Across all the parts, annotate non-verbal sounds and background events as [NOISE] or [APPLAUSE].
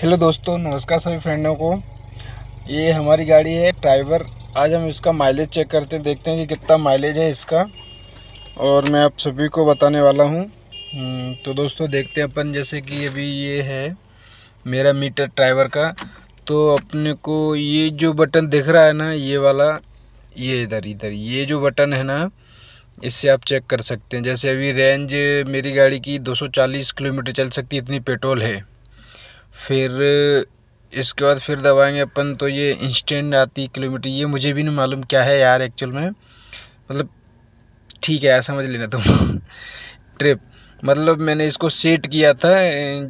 hello दोस्तों नमस्कार सभी फ्रेंडों को ये हमारी गाड़ी है ट्राइवर आज हम इसका माइलेज चेक करते हैं देखते हैं कि कितना माइलेज है इसका और मैं आप सभी को बताने वाला हूँ हम्म, तो दोस्तों देखते हैं अपन जैसे कि अभी ये है मेरा मीटर ट्राइवर का तो अपने को ये जो बटन दिख रहा है ना ये वाला ये इधर इधर ये जो बटन है ना इससे आप चेक कर सकते हैं जैसे अभी रेंज मेरी गाड़ी की 240 किलोमीटर चल सकती है इतनी पेट्रोल है फिर इसके बाद फिर दबाएंगे अपन तो ये इंस्टेंट आती किलोमीटर ये मुझे भी नहीं मालूम क्या है यार एक्चुअल में मतलब ठीक है यार समझ लेना तुम ट्रिप [LAUGHS] मतलब मैंने इसको सेट किया था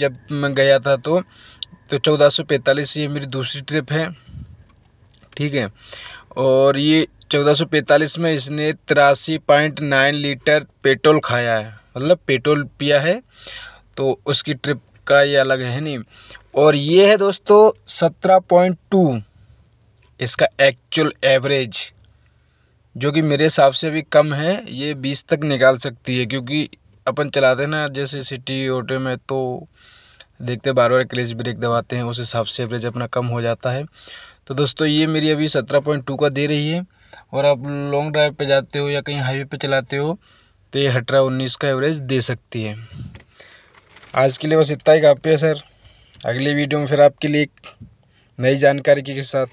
जब मैं गया था तो तो चौदह सौ पैंतालीस ये मेरी दूसरी ट्रिप है ठीक है और ये चौदह सौ पैंतालीस में इसने तिरासी पॉइंट नाइन लीटर पेट्रोल खाया है मतलब पेट्रोल पिया है तो उसकी ट्रिप का ये अलग है नहीं और ये है दोस्तों सत्रह पॉइंट टू इसका एक्चुअल एवरेज जो कि मेरे हिसाब से भी कम है ये बीस तक निकाल सकती है क्योंकि अपन चलाते हैं ना जैसे सिटी ऑटो में तो देखते बार बार क्लेज ब्रेक दबाते हैं उस हिसाब से एवरेज अपना कम हो जाता है तो दोस्तों ये मेरी अभी सत्रह पॉइंट टू का दे रही है और आप लॉन्ग ड्राइव पे जाते हो या कहीं हाईवे पे चलाते हो तो ये अठारह उन्नीस का एवरेज दे सकती है आज के लिए बस इतना ही काफ़ी है सर अगले वीडियो में फिर आपके लिए एक नई जानकारी के साथ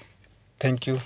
थैंक यू